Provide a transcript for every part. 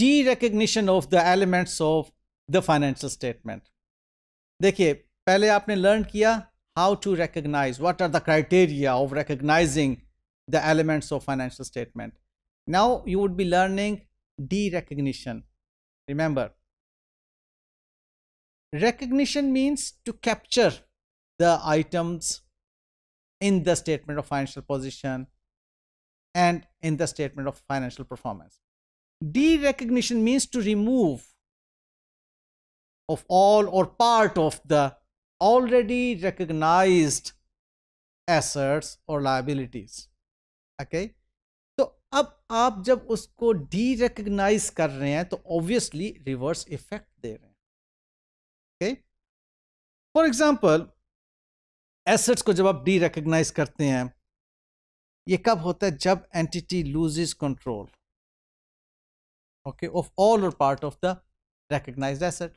डीरेकग्निशन of the elements of the financial statement देखिए पहले आपने लर्न किया how to recognise what are the criteria of recognising the elements of financial statement now you would be learning derecognition remember recognition means to capture the items in the statement of financial position and in the statement of financial performance Derecognition means to remove of all or part of the already recognized assets or liabilities. Okay. तो अब आप जब उसको D recognise कर रहे हैं तो obviously reverse effect दे रहे हैं ओके फॉर एग्जाम्पल एसेट्स को जब आप डी रिकग्नाइज करते हैं ये कब होता है जब entity loses control okay, of all or part of the recognized asset.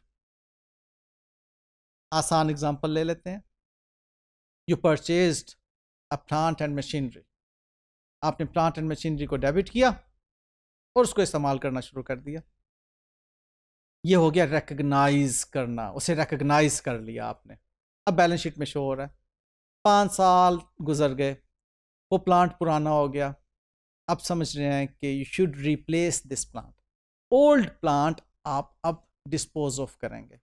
आसान एग्जाम्पल ले लेते हैं you purchase a plant and machinery आपने प्लांट एंड मशीनरी को डेबिट किया और उसको इस्तेमाल करना शुरू कर दिया ये हो गया रिकग्नाइज करना उसे रिकग्नाइज कर लिया आपने अब बैलेंस शीट में शो हो रहा है पाँच साल गुजर गए वो प्लांट पुराना हो गया अब समझ रहे हैं कि you should replace this plant old plant आप अब डिस्पोज ऑफ करेंगे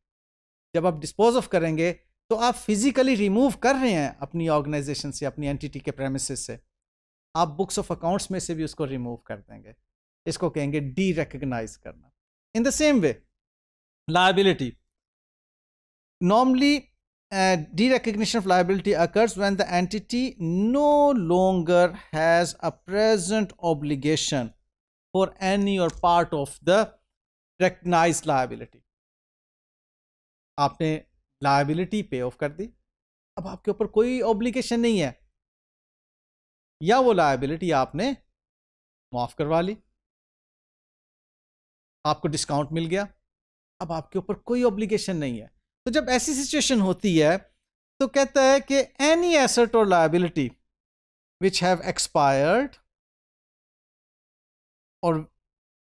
जब आप डिस्पोज ऑफ करेंगे तो आप फिजिकली रिमूव कर रहे हैं अपनी ऑर्गेनाइजेशन से अपनी एंटिटी के प्रेमिस से आप बुक्स ऑफ अकाउंट्स में से भी उसको रिमूव कर देंगे इसको कहेंगे डी रिकग्नाइज करना in the same way liability normally derecognition of liability occurs when the entity no longer has a present obligation for any or part of the recognized liability आपने liability pay off कर दी अब आपके ऊपर कोई obligation नहीं है या वो liability आपने माफ करवा ली आपको डिस्काउंट मिल गया अब आपके ऊपर कोई ऑब्लिकेशन नहीं है तो जब ऐसी सिचुएशन होती है तो कहता है कि एनी एसेट और लाइबिलिटी विच हैव एक्सपायर्ड और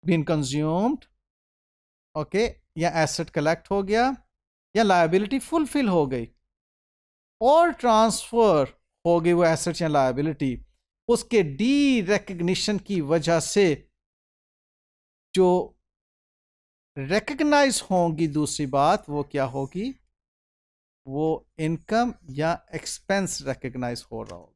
बीन कंज्यूम्ड ओके या एसेट कलेक्ट हो गया या लाइबिलिटी फुलफिल हो गई और ट्रांसफ़र हो गई वो एसेट या लाइबिलिटी उसके डी रिकग्निशन की वजह से जो रिकग्नाइज होंगी दूसरी बात वो क्या होगी वो इनकम या एक्सपेंस रिकग्नाइज हो रहा होगा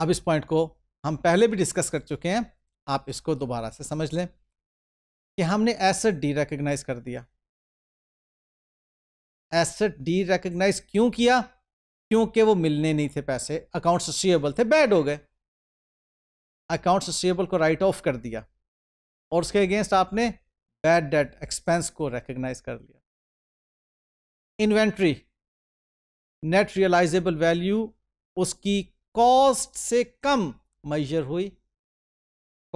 अब इस पॉइंट को हम पहले भी डिस्कस कर चुके हैं आप इसको दोबारा से समझ लें कि हमने एसेट डी रेकग्नाइज कर दिया एसेट डी रेकग्नाइज क्यों किया क्योंकि वो मिलने नहीं थे पैसे अकाउंट्स रिसीवेबल थे बैड हो गए अकाउंट्स रिसीवेबल को राइट ऑफ कर दिया और उसके अगेंस्ट आपने बैड डेट एक्सपेंस को रेकग्नाइज कर लिया इन्वेंट्री नेट रियलाइजेबल वैल्यू उसकी कॉस्ट से कम मैजर हुई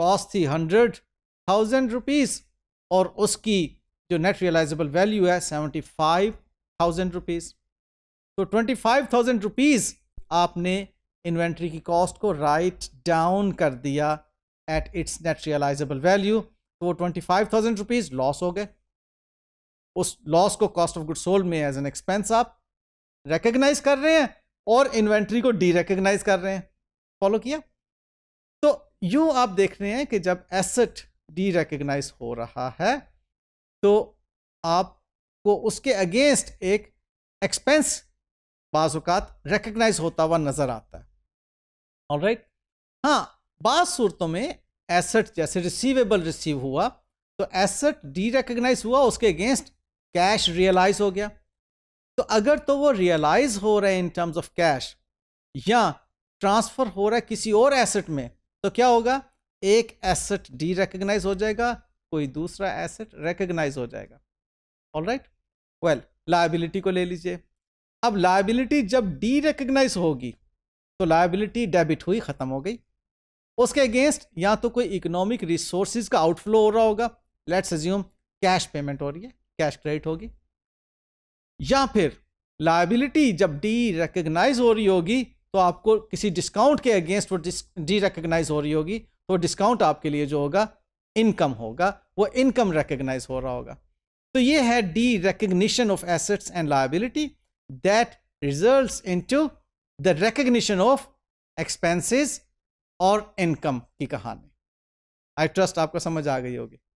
कॉस्ट थी हंड्रेड थाउजेंड रुपीज़ और उसकी जो नेट रियलाइजेबल वैल्यू है सेवेंटी फाइव थाउजेंड रुपीज़ तो ट्वेंटी फाइव थाउजेंड रुपीज़ आपने इन्वेंट्री की कॉस्ट को राइट डाउन कर दिया at its net realisable value तो वो twenty five thousand rupees loss हो गए उस लॉस को कॉस्ट ऑफ गुड सोल्ड में एज एन एक्सपेंस आप रिकग्नाइज कर रहे हैं और इन्वेंट्री को डीरेकग्नाइज कर रहे हैं फॉलो किया तो यूं आप देख रहे हैं कि जब एसेट डीरेकग्नाइज हो रहा है तो आपको उसके अगेंस्ट एक एक्सपेंस बाजुकात रिकग्नाइज होता हुआ नज़र आता है ऑल राइट right? हाँ बाद सूरतों में एसेट जैसे रिसीवेबल रिसीव हुआ तो एसेट डीरेकग्नाइज हुआ उसके अगेंस्ट कैश रियलाइज हो गया तो अगर तो वो रियलाइज हो रहे हैं इन टर्म्स ऑफ कैश या ट्रांसफर हो रहा है किसी और एसेट में तो क्या होगा एक एसेट डी रिकग्नाइज हो जाएगा कोई दूसरा एसेट रिकग्नाइज हो जाएगा ऑल राइट वेल लाइबिलिटी को ले लीजिए अब लाइबिलिटी जब डी रिकग्नाइज होगी तो लाइबिलिटी डेबिट हुई ख़त्म हो गई उसके अगेंस्ट या तो कोई इकोनॉमिक रिसोर्सिस का आउटफ्लो हो रहा होगा लेट्स एज्यूम कैश पेमेंट हो रही है कैश क्रेडिट होगी या फिर लाइबिलिटी जब डी रिकग्नाइज हो रही होगी तो आपको किसी डिस्काउंट के अगेंस्ट वो डी रिकग्नाइज हो रही होगी तो डिस्काउंट आपके लिए जो होगा इनकम होगा वो इनकम रिकग्नाइज हो रहा होगा तो ये है derecognition of assets and liability that result in to the recognition of expenses और इनकम की कहानी आई ट्रस्ट आपको समझ आ गई होगी